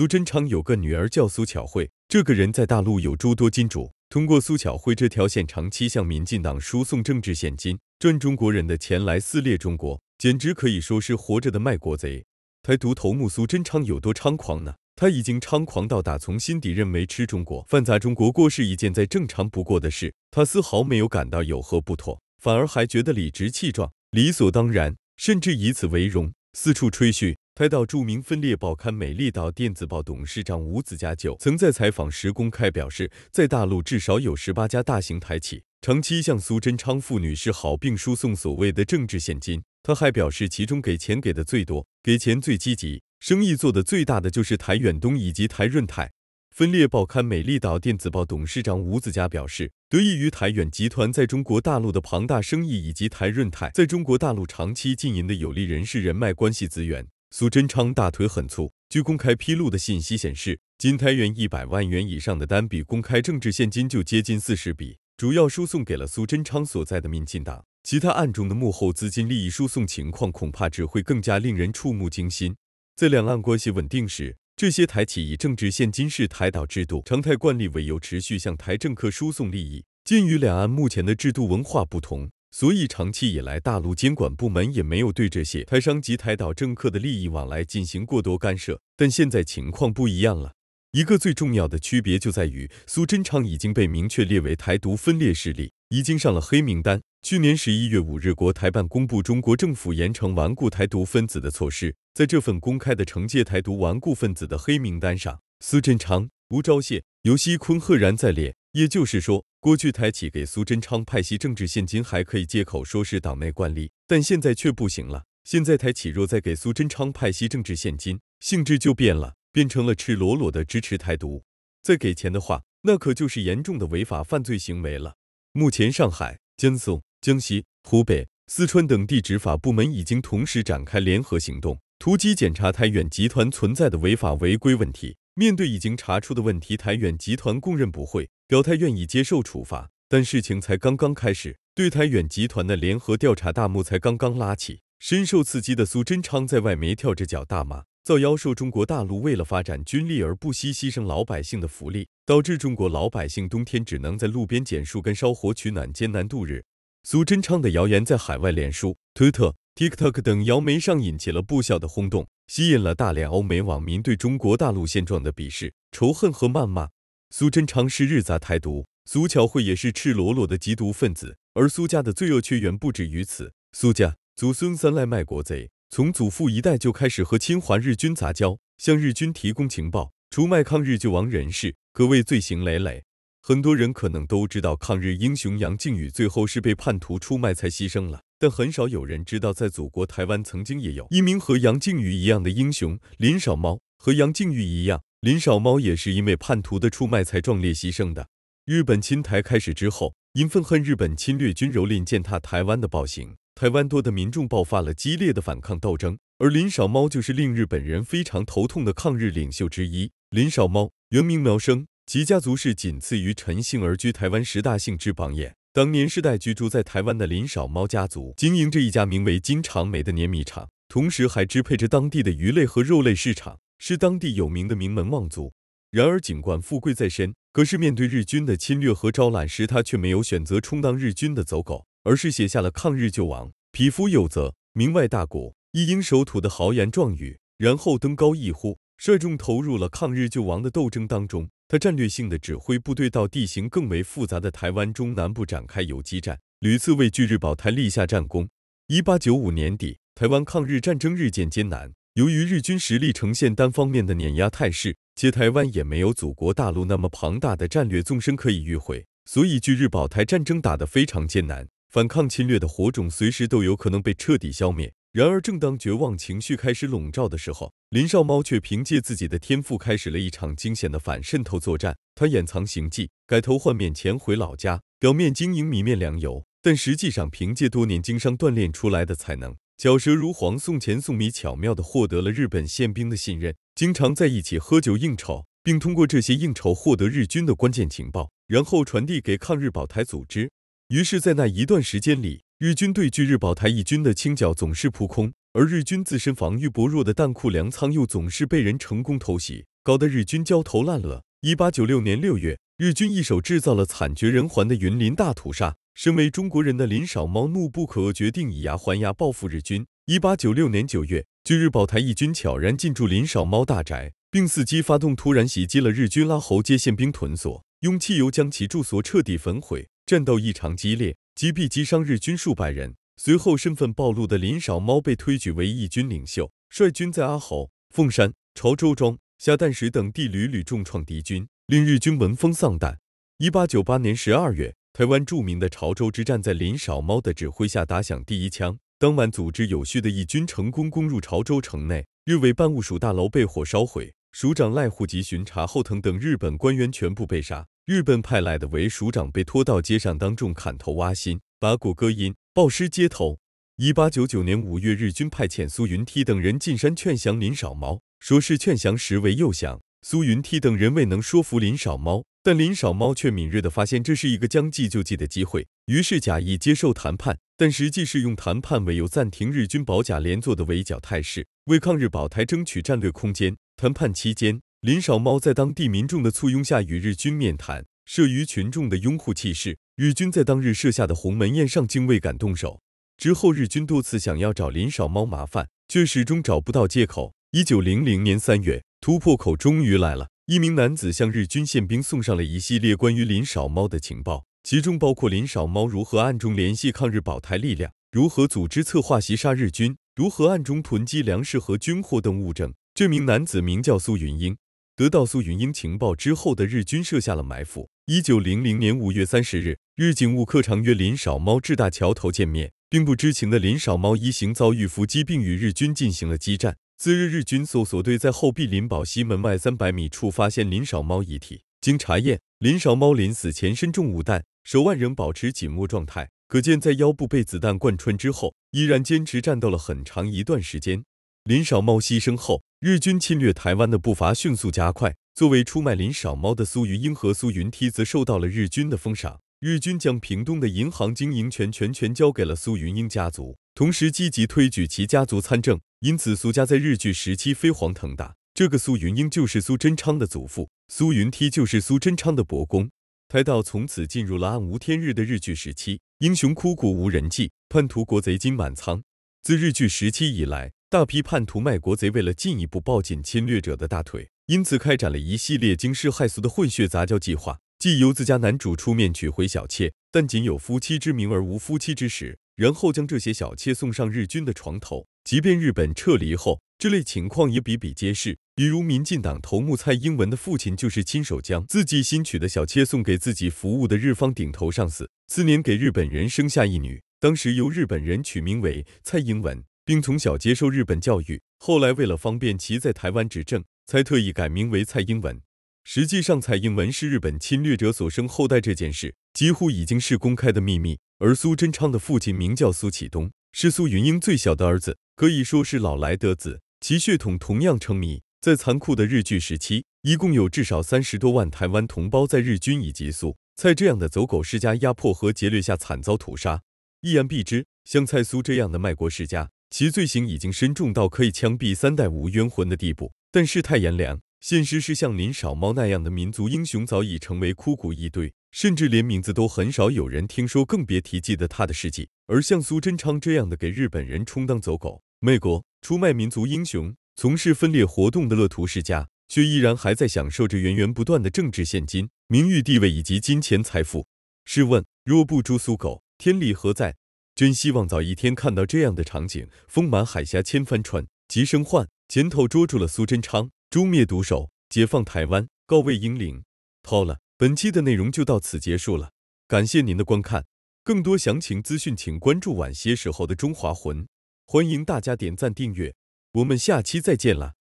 苏贞昌有个女儿叫苏巧慧，这个人在大陆有诸多金主，通过苏巧慧这条线长期向民进党输送政治现金，赚中国人的钱来撕裂中国，简直可以说是活着的卖国贼。台独头目苏贞昌有多猖狂呢？他已经猖狂到打从心底认为吃中国饭、砸中国锅是一件再正常不过的事，他丝毫没有感到有何不妥，反而还觉得理直气壮、理所当然，甚至以此为荣，四处吹嘘。猜到，著名分裂报刊《美丽岛电子报》董事长吴子嘉就曾在采访时公开表示，在大陆至少有十八家大型台企长期向苏贞昌父女示好，并输送所谓的政治现金。他还表示，其中给钱给的最多、给钱最积极、生意做的最大的就是台远东以及台润泰。分裂报刊《美丽岛电子报》董事长吴子嘉表示，得益于台远集团在中国大陆的庞大生意，以及台润泰在中国大陆长期经营的有利人事人脉关系资源。苏贞昌大腿很粗。据公开披露的信息显示，金台元一百万元以上的单笔公开政治现金就接近四十笔，主要输送给了苏贞昌所在的民进党。其他案中的幕后资金利益输送情况，恐怕只会更加令人触目惊心。在两岸关系稳定时，这些台企以政治现金式台岛制度常态惯例为由，持续向台政客输送利益。鉴于两岸目前的制度文化不同，所以，长期以来，大陆监管部门也没有对这些台商及台岛政客的利益往来进行过多干涉。但现在情况不一样了，一个最重要的区别就在于，苏贞昌已经被明确列为台独分裂势力，已经上了黑名单。去年十一月五日，国台办公布中国政府严惩顽固台独分子的措施，在这份公开的惩戒台独顽固分子的黑名单上，苏贞昌、吴钊燮、尤西坤赫然在列。也就是说，过去台企给苏贞昌派息政治现金，还可以借口说是党内惯例，但现在却不行了。现在台企若再给苏贞昌派息政治现金，性质就变了，变成了赤裸裸的支持台独。再给钱的话，那可就是严重的违法犯罪行为了。目前，上海、江苏、江西、湖北、四川等地执法部门已经同时展开联合行动，突击检查台远集团存在的违法违规问题。面对已经查出的问题，台远集团供认不讳。表态愿意接受处罚，但事情才刚刚开始，对台远集团的联合调查大幕才刚刚拉起。深受刺激的苏贞昌在外媒跳着脚大骂，造谣说中国大陆为了发展军力而不惜牺牲老百姓的福利，导致中国老百姓冬天只能在路边捡树根烧火取暖，艰难度日。苏贞昌的谣言在海外脸书、推特、TikTok 等谣媒上引起了不小的轰动，吸引了大量欧美网民对中国大陆现状的鄙视、仇恨和谩骂。苏贞昌是日杂台独，苏巧慧也是赤裸裸的极毒分子，而苏家的罪恶却远不止于此。苏家祖孙三赖卖国贼，从祖父一代就开始和侵华日军杂交，向日军提供情报，出卖抗日救亡人士，可谓罪行累累。很多人可能都知道抗日英雄杨靖宇，最后是被叛徒出卖才牺牲了，但很少有人知道，在祖国台湾曾经也有一名和杨靖宇一样的英雄林少猫，和杨靖宇一样。林少猫也是因为叛徒的出卖才壮烈牺牲的。日本侵台开始之后，因愤恨日本侵略军蹂躏践踏台湾的暴行，台湾多的民众爆发了激烈的反抗斗争。而林少猫就是令日本人非常头痛的抗日领袖之一。林少猫原名苗生，其家族是仅次于陈姓而居台湾十大姓之榜眼。当年世代居住在台湾的林少猫家族，经营着一家名为金长美的碾米厂，同时还支配着当地的鱼类和肉类市场。是当地有名的名门望族。然而，尽管富贵在身，可是面对日军的侵略和招揽时，他却没有选择充当日军的走狗，而是写下了“抗日救亡，匹夫有责；名外大国，一应守土”的豪言壮语，然后登高一呼，率众投入了抗日救亡的斗争当中。他战略性的指挥部队到地形更为复杂的台湾中南部展开游击战，屡次为拒日保台立下战功。一八九五年底，台湾抗日战争日渐艰难。由于日军实力呈现单方面的碾压态势，且台湾也没有祖国大陆那么庞大的战略纵深可以迂回，所以据日保台战争打得非常艰难，反抗侵略的火种随时都有可能被彻底消灭。然而，正当绝望情绪开始笼罩的时候，林少猫却凭借自己的天赋开始了一场惊险的反渗透作战。他掩藏行迹，改头换面潜回老家，表面经营米面粮油，但实际上凭借多年经商锻炼出来的才能。巧舌如簧，送钱送米，巧妙地获得了日本宪兵的信任，经常在一起喝酒应酬，并通过这些应酬获得日军的关键情报，然后传递给抗日保台组织。于是，在那一段时间里，日军对拒日保台义军的清剿总是扑空，而日军自身防御薄弱的弹库粮仓又总是被人成功偷袭，搞得日军焦头烂额。一八九六年六月。日军一手制造了惨绝人寰的云林大屠杀。身为中国人的林少猫怒不可遏，决定以牙还牙，报复日军。一八九六年九月，据日保台义军悄然进驻林少猫大宅，并伺机发动突然袭击了日军拉侯街宪兵屯所，用汽油将其住所彻底焚毁。战斗异常激烈，击毙击伤日军数百人。随后，身份暴露的林少猫被推举为义军领袖，率军在阿侯、凤山、潮州庄、下淡水等地屡屡重创敌军。令日军闻风丧胆。一八九八年十二月，台湾著名的潮州之战在林少猫的指挥下打响第一枪。当晚，组织有序的义军成功攻入潮州城内，日伪办务署大楼被火烧毁，署长赖户籍巡查后藤等日本官员全部被杀。日本派来的伪署长被拖到街上当众砍头、挖心、把骨、割阴，暴尸街头。一八九九年五月，日军派遣苏云梯等人进山劝降林少猫，说是劝降，实为诱降。苏云梯等人未能说服林少猫，但林少猫却敏锐地发现这是一个将计就计的机会，于是假意接受谈判，但实际是用谈判为由暂停日军保甲连坐的围剿态势，为抗日保台争取战略空间。谈判期间，林少猫在当地民众的簇拥下与日军面谈，慑于群众的拥护气势，日军在当日设下的鸿门宴上竟未敢动手。之后，日军多次想要找林少猫麻烦，却始终找不到借口。一九零零年三月。突破口终于来了！一名男子向日军宪兵送上了一系列关于林少猫的情报，其中包括林少猫如何暗中联系抗日保台力量，如何组织策划袭杀日军，如何暗中囤积粮食和军火等物证。这名男子名叫苏云英。得到苏云英情报之后的日军设下了埋伏。一九零零年五月三十日，日警务科长约林少猫至大桥头见面，并不知情的林少猫一行遭遇伏击，并与日军进行了激战。次日，日军搜索队在后壁林宝西门外三百米处发现林少猫遗体。经查验，林少猫临死前身中五弹，手腕仍保持紧握状态，可见在腰部被子弹贯穿之后，依然坚持战斗了很长一段时间。林少猫牺牲后，日军侵略台湾的步伐迅速加快。作为出卖林少猫的苏云英和苏云梯，则受到了日军的封赏。日军将屏东的银行经营权全权交给了苏云英家族，同时积极推举其家族参政。因此，苏家在日据时期飞黄腾达。这个苏云英就是苏贞昌的祖父，苏云梯就是苏贞昌的伯公。台道从此进入了暗无天日的日据时期。英雄枯骨无人迹，叛徒国贼金满仓。自日据时期以来，大批叛徒卖国贼为了进一步抱紧侵略者的大腿，因此开展了一系列惊世骇俗的混血杂交计划。既由自家男主出面娶回小妾，但仅有夫妻之名而无夫妻之实，然后将这些小妾送上日军的床头。即便日本撤离后，这类情况也比比皆是。比如，民进党头目蔡英文的父亲就是亲手将自己新娶的小妾送给自己服务的日方顶头上司，四年给日本人生下一女，当时由日本人取名为蔡英文，并从小接受日本教育。后来为了方便其在台湾执政，才特意改名为蔡英文。实际上，蔡英文是日本侵略者所生后代这件事，几乎已经是公开的秘密。而苏贞昌的父亲名叫苏启东，是苏云英最小的儿子。可以说是老来得子，其血统同样成谜。在残酷的日据时期，一共有至少三十多万台湾同胞在日军以及苏蔡这样的走狗世家压迫和劫掠下惨遭屠杀。一言蔽之，像蔡苏这样的卖国世家，其罪行已经深重到可以枪毙三代无冤魂的地步。但世态炎凉，现实是像林少猫那样的民族英雄早已成为枯骨一堆，甚至连名字都很少有人听说，更别提记得他的事迹。而像苏贞昌这样的给日本人充当走狗。美国出卖民族英雄，从事分裂活动的乐图世家，却依然还在享受着源源不断的政治现金、名誉地位以及金钱财富。试问，若不诛苏狗，天理何在？真希望早一天看到这样的场景：风满海峡千帆船，急生唤，前头捉住了苏贞昌，诛灭毒手，解放台湾，告慰英灵。好了，本期的内容就到此结束了。感谢您的观看，更多详情资讯，请关注晚些时候的《中华魂》。欢迎大家点赞订阅，我们下期再见了。